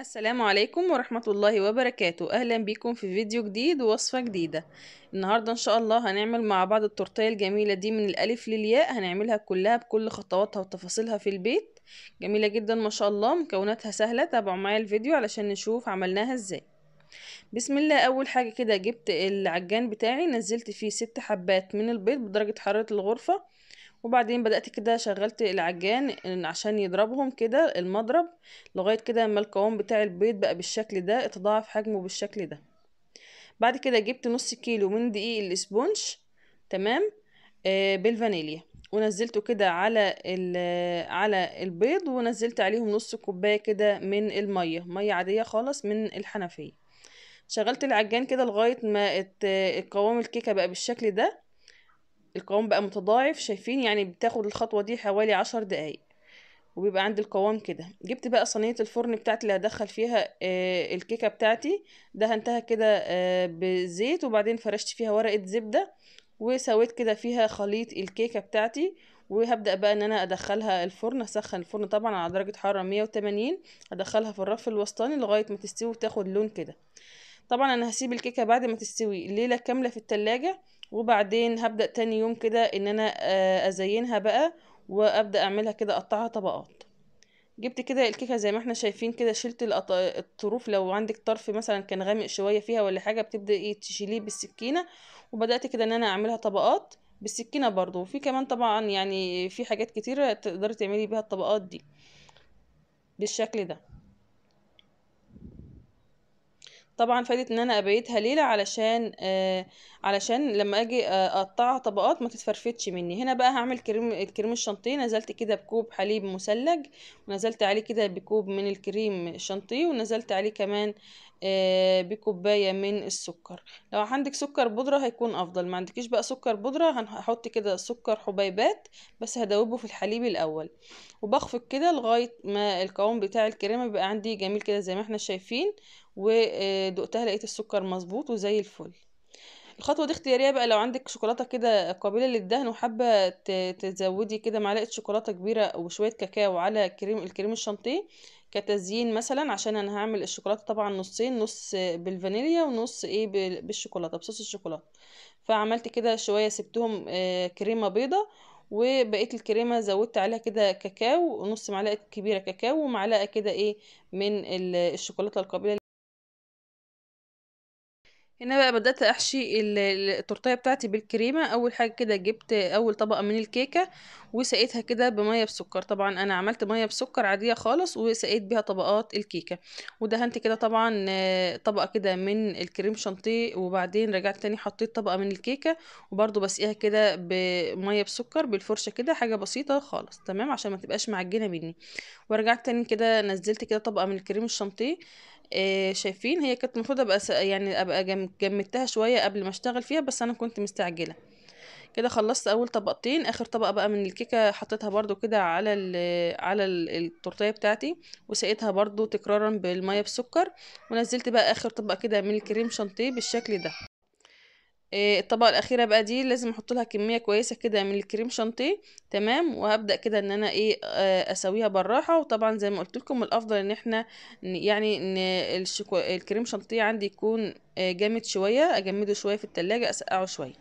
السلام عليكم ورحمة الله وبركاته أهلا بكم في فيديو جديد ووصفة جديدة النهاردة إن شاء الله هنعمل مع بعض التورتية الجميلة دي من الألف للياء هنعملها كلها بكل خطواتها وتفاصيلها في البيت جميلة جدا ما شاء الله مكوناتها سهلة تابعوا معايا الفيديو علشان نشوف عملناها إزاي بسم الله اول حاجه كده جبت العجان بتاعي نزلت فيه ست حبات من البيض بدرجه حراره الغرفه وبعدين بدأت كده شغلت العجان عشان يضربهم كده المضرب لغاية كده اما القوام بتاع البيض بقى بالشكل ده اتضاعف حجمه بالشكل ده بعد كده جبت نص كيلو من دقيق الاسبونج تمام آه بالفانيليا ونزلته كده على على البيض ونزلت عليهم نص كوبايه كده من الميه ميه عاديه خالص من الحنفيه شغلت العجان كده لغايه ما قوام الكيكه بقى بالشكل ده القوام بقى متضاعف شايفين يعني بتاخد الخطوة دي حوالي عشر دقايق وبيبقى عندي القوام كده جبت بقى صينية الفرن بتاعتي اللي هدخل فيها آه، الكيكة بتاعتي دهنتها كده آه، بزيت وبعدين فرشت فيها ورقة زبدة وسويت كده فيها خليط الكيكة بتاعتي وهبدأ بقى ان انا ادخلها الفرن اسخن الفرن طبعا على درجة حرارة 180 ادخلها في الرف الوسطاني لغاية ما تستوي وتاخد لون كده طبعا انا هسيب الكيكة بعد ما تستوي ليلة كاملة في التلاجة وبعدين هبدأ تاني يوم كده ان انا آه، ازينها بقى وابدأ اعملها كده اقطعها طبقات جبت كده الكيكه زي ما احنا شايفين كده شلت الطروف لو عندك طرف مثلا كان غامق شويه فيها ولا حاجه بتبداي إيه، تشيليه بالسكينه وبدات كده ان انا اعملها طبقات بالسكينه برضو وفي كمان طبعا يعني في حاجات كتيره تقدري تعملي بيها الطبقات دي بالشكل ده طبعا فايدة ان انا ابيتها ليلة علشان آه علشان لما اجي آه، اقطعها طبقات ما تتفرفتش مني هنا بقى هعمل كريم الكريم الشنطي نزلت كده بكوب حليب مثلج ونزلت عليه كده بكوب من الكريم الشنطي ونزلت عليه كمان آه، بكوباية من السكر لو عندك سكر بودرة هيكون افضل ما عندكش بقى سكر بودرة هحط كده سكر حبيبات بس هدوبه في الحليب الاول وبخفق كده لغاية ما القوام بتاع الكريمة بيبقى عندي جميل كده زي ما احنا شايفين ودقتها لقيت السكر مظبوط وزي الفل الخطوه دي اختياريه بقى لو عندك شوكولاته كده قابله للدهن وحابه تزودي كده معلقه شوكولاته كبيره وشويه كاكاو على كريم الكريم الشانتيه كتزيين مثلا عشان انا هعمل الشوكولاته طبعا نصين نص بالفانيليا ونص ايه بالشوكولاته بصوص الشوكولاته فعملت كده شويه سبتهم آه، كريمه بيضه وبقيت الكريمه زودت عليها كده كاكاو ونص معلقه كبيره كاكاو ومعلقه كده ايه من الشوكولاته القابله هنا بقى بدأت أحشي التورتيه بتاعتي بالكريمة أول حاجة كده جبت أول طبقة من الكيكة وسقيتها كده بمية بسكر طبعا أنا عملت مية بسكر عادية خالص وسقيت بيها طبقات الكيكة ودهنت كده طبعا طبقة كده من الكريم شانتيه وبعدين رجعت تاني حطيت طبقة من الكيكة وبرده بسقيها كده بمية بسكر بالفرشة كده حاجة بسيطة خالص تمام عشان ما تبقاش معجنة مني ورجعت تاني كده نزلت كده طبقة من الكريم الشانتيه آه، شايفين هي كانت المفروض ابقى يعني ابقى جمدتها شويه قبل ما اشتغل فيها بس انا كنت مستعجله كده خلصت اول طبقتين اخر طبقه بقى من الكيكه حطيتها برده كده على ال على التورتيه بتاعتي وسقيتها برده تكرارا بالميه بسكر ونزلت بقى اخر طبقه كده من الكريم شانتيه بالشكل ده آه، الطبقة الأخيرة بقى دي لازم أحط لها كمية كويسة كده من الكريم شانتيه تمام وهبدأ كده إن أنا إيه آه، أسويها بالراحة وطبعا زي ما قلت لكم الأفضل إن إحنا يعني إن الشكو... الكريم شانتيه عندي يكون آه، جامد شوية أجمده شوية في التلاجة أسقعه شوية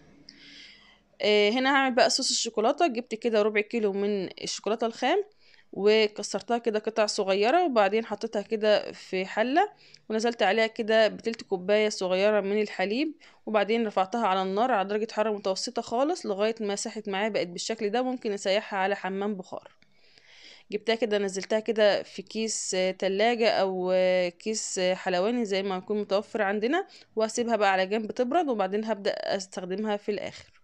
هنا هعمل بقى صوص الشوكولاته جبت كده ربع كيلو من الشوكولاته الخام وكسرتها كده قطع صغيرة وبعدين حطيتها كده في حلة ونزلت عليها كده بتلت كوباية صغيرة من الحليب وبعدين رفعتها على النار على درجة حرارة متوسطة خالص لغاية ما ساحت معايا بقت بالشكل ده ممكن نسيحها على حمام بخار جبتها كده نزلتها كده في كيس تلاجة او كيس حلواني زي ما يكون متوفر عندنا واسيبها بقى على جنب تبرد وبعدين هبدأ استخدمها في الاخر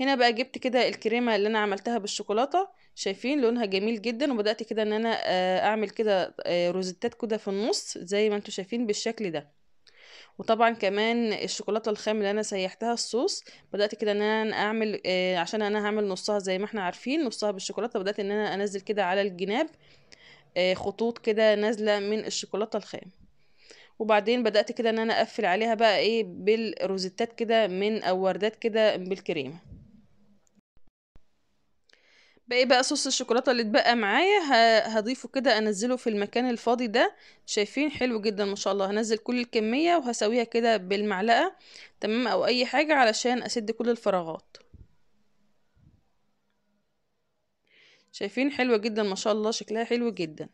هنا بقى جبت كده الكريمه اللي انا عملتها بالشوكولاته شايفين لونها جميل جدا وبدات كده ان انا آه، اعمل كده آه، روزيتات كده في النص زي ما انتم شايفين بالشكل ده وطبعا كمان الشوكولاته الخام اللي انا سيحتها الصوص بدات كده ان انا اعمل آه، عشان انا هعمل نصها زي ما احنا عارفين نصها بالشوكولاته بدات ان انا انزل كده على الجناب خطوط كده نازله من الشوكولاته الخام وبعدين بدات كده ان انا اقفل عليها بقى ايه بالروزيتات كده من او وردات كده بالكريمه باقي إيه بقى صوص الشوكولاته اللي اتبقى معايا هضيفه كده انزله في المكان الفاضي ده شايفين حلو جدا ما شاء الله هنزل كل الكميه وهسويها كده بالمعلقه تمام او اي حاجه علشان اسد كل الفراغات شايفين حلوه جدا ما شاء الله شكلها حلو جدا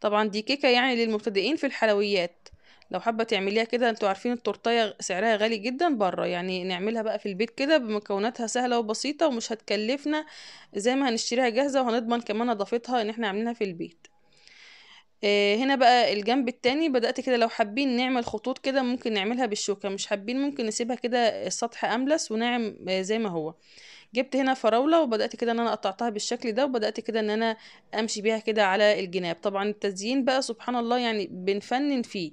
طبعا دي كيكه يعني للمبتدئين في الحلويات لو حابه تعمليها كده انتوا عارفين التورتيه سعرها غالي جدا بره يعني نعملها بقى في البيت كده بمكوناتها سهله وبسيطه ومش هتكلفنا زي ما هنشتريها جاهزه وهنضمن كمان اضافتها ان احنا عاملينها في البيت آه، هنا بقى الجنب التاني بدأت كده لو حابين نعمل خطوط كده ممكن نعملها بالشوكة مش حابين ممكن نسيبها كده السطح أملس وناعم آه، زي ما هو جبت هنا فراوله وبدات كده ان انا قطعتها بالشكل ده وبدات كده ان انا امشي بيها كده على الجناب طبعا التزيين بقى سبحان الله يعني بنفنن فيه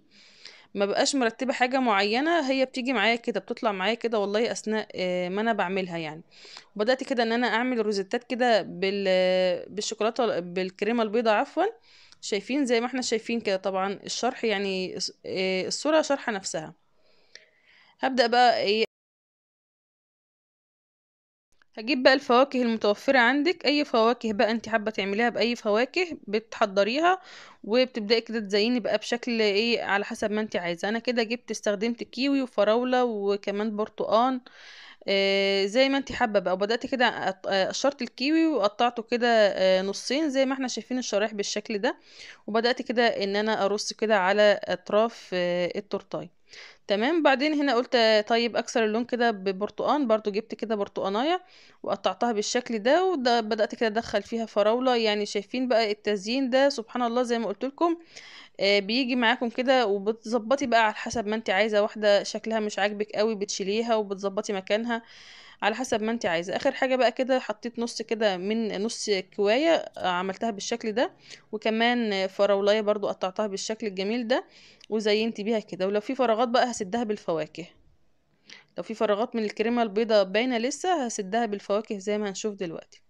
ما بقاش مرتبه حاجه معينه هي بتيجي معايا كده بتطلع معايا كده والله اثناء آه، ما انا بعملها يعني وبدات كده ان انا اعمل روزيتات كده بالشوكولاته بالكريمه البيضاء عفوا شايفين زي ما احنا شايفين كده طبعا الشرح يعني آه، الصوره شرح نفسها هبدا بقى ايه هجيب بقى الفواكه المتوفرة عندك اي فواكه بقى انت حابة تعمليها باي فواكه بتحضريها وبتبدأي كده تزيني بقى بشكل ايه على حسب ما انت عايزة انا كده جبت استخدمت كيوي وفراولة وكمان برتقان آه زي ما انت حابة بقى وبدأت كده آه، قشرت الكيوي وقطعته كده آه نصين زي ما احنا شايفين الشرايح بالشكل ده وبدأت كده ان انا ارص كده على اطراف آه تمام بعدين هنا قلت طيب اكسر اللون كده ببرتقان برضو جبت كده برتقانايه وقطعتها بالشكل ده وده بدات كده ادخل فيها فراوله يعني شايفين بقى التزيين ده سبحان الله زي ما قلت لكم آه، بيجي معاكم كده وبتظبطي بقى على حسب ما انت عايزه واحده شكلها مش عاجبك قوي بتشيليها وبتظبطي مكانها على حسب ما انت عايزه اخر حاجه بقى كده حطيت نص كده من نص كوايه آه، عملتها بالشكل ده وكمان فراولايه برضو قطعتها بالشكل الجميل ده وزينت بيها كده ولو في فراغات بقى هسدها بالفواكه لو في فراغات من الكريمة البيضاء باينة لسه هسدها بالفواكه زي ما هنشوف دلوقتي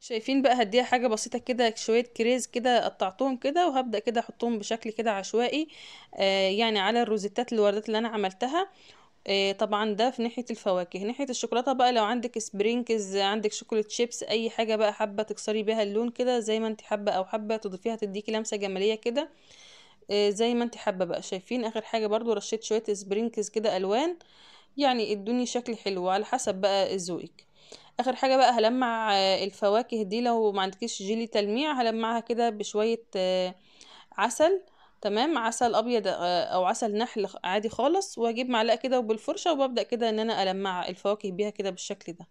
شايفين بقى هديها حاجة بسيطة كده شوية كريز كده قطعتهم كده وهبدأ كده احطهم بشكل كده عشوائي آه يعني على الروزيتات الوردات اللي انا عملتها آه، طبعا ده في ناحية الفواكه ناحية الشوكولاتة بقى لو عندك سبرينكز عندك شوكولات شيبس اي حاجة بقى حابة تكسري بيها اللون كده زي ما انت حابة او حابة تضيفيها تديكي لمسة جمالية كده آه، زي ما انت حابة بقى شايفين اخر حاجة برضو رشيت شوية سبرينكز كده الوان يعني ادوني شكل حلو على حسب بقى ذوقك اخر حاجه بقى هلمع آه، الفواكه دي لو ما عندكيش جيلي تلميع هلمعها كده بشويه عسل تمام عسل ابيض آه، او عسل نحل عادي خالص واجيب معلقه كده وبالفرشه وببدا كده ان انا المع الفواكه بيها كده بالشكل ده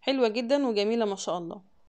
حلوه جدا وجميله ما شاء الله